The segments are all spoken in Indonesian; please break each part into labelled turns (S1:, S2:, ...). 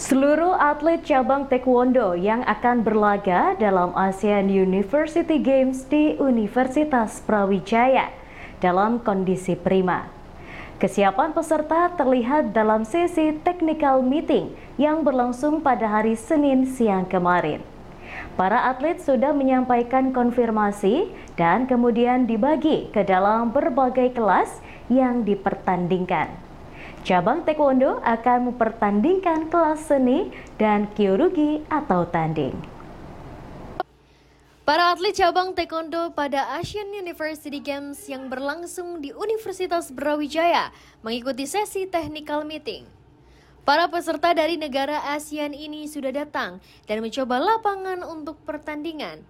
S1: Seluruh atlet cabang taekwondo yang akan berlaga dalam ASEAN University Games di Universitas Prawijaya dalam kondisi prima. Kesiapan peserta terlihat dalam sesi technical meeting yang berlangsung pada hari Senin siang kemarin. Para atlet sudah menyampaikan konfirmasi dan kemudian dibagi ke dalam berbagai kelas yang dipertandingkan. Cabang Taekwondo akan mempertandingkan kelas seni dan kyorugi atau tanding.
S2: Para atlet cabang taekwondo pada Asian University Games yang berlangsung di Universitas Brawijaya mengikuti sesi technical meeting. Para peserta dari negara ASEAN ini sudah datang dan mencoba lapangan untuk pertandingan.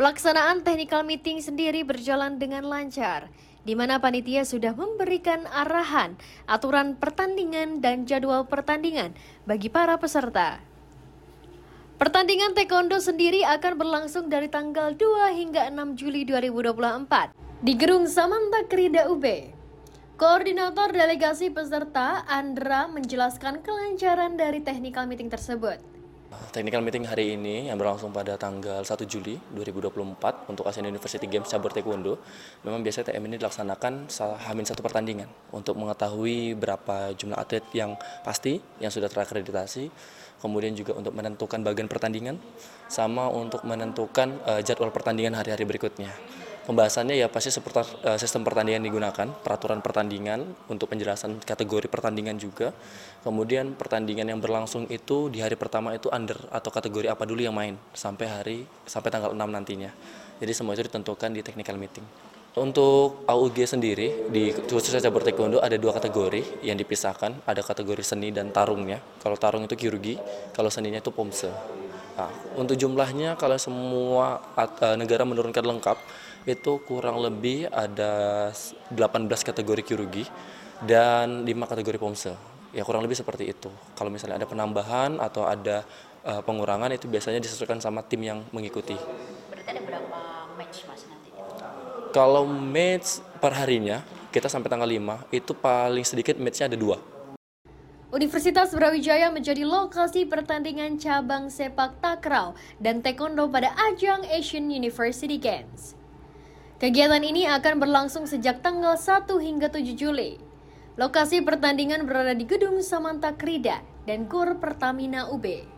S2: Pelaksanaan technical meeting sendiri berjalan dengan lancar di mana panitia sudah memberikan arahan, aturan pertandingan, dan jadwal pertandingan bagi para peserta. Pertandingan taekwondo sendiri akan berlangsung dari tanggal 2 hingga 6 Juli 2024 di Gerung Samanta Krida UB. Koordinator delegasi peserta Andra menjelaskan kelancaran dari technical meeting tersebut.
S3: Technical meeting hari ini yang berlangsung pada tanggal 1 Juli 2024 untuk Asian University Games cabur taekwondo. Memang biasanya TM ini dilaksanakan hamin satu pertandingan untuk mengetahui berapa jumlah atlet yang pasti yang sudah terakreditasi, kemudian juga untuk menentukan bagian pertandingan sama untuk menentukan uh, jadwal pertandingan hari-hari berikutnya. Pembahasannya ya pasti seputar eh, sistem pertandingan digunakan, peraturan pertandingan untuk penjelasan kategori pertandingan juga. Kemudian pertandingan yang berlangsung itu di hari pertama itu under atau kategori apa dulu yang main sampai hari sampai tanggal 6 nantinya. Jadi semua itu ditentukan di technical meeting. Untuk AUG sendiri di khususnya cabur taekwondo ada dua kategori yang dipisahkan. Ada kategori seni dan tarungnya. Kalau tarung itu kirugi, kalau seninya itu pomse. Nah, untuk jumlahnya kalau semua eh, negara menurunkan lengkap itu kurang lebih ada 18 kategori kirurgi dan 5 kategori pomse. Ya kurang lebih seperti itu. Kalau misalnya ada penambahan atau ada uh, pengurangan itu biasanya disesuaikan sama tim yang mengikuti.
S2: Berarti ada berapa match Mas nanti?
S3: Kalau match per harinya kita sampai tanggal 5 itu paling sedikit matchnya ada dua
S2: Universitas Brawijaya menjadi lokasi pertandingan cabang sepak takraw dan taekwondo pada ajang Asian University Games. Kegiatan ini akan berlangsung sejak tanggal 1 hingga 7 Juli. Lokasi pertandingan berada di Gedung Samanta Krida dan Gor Pertamina UB.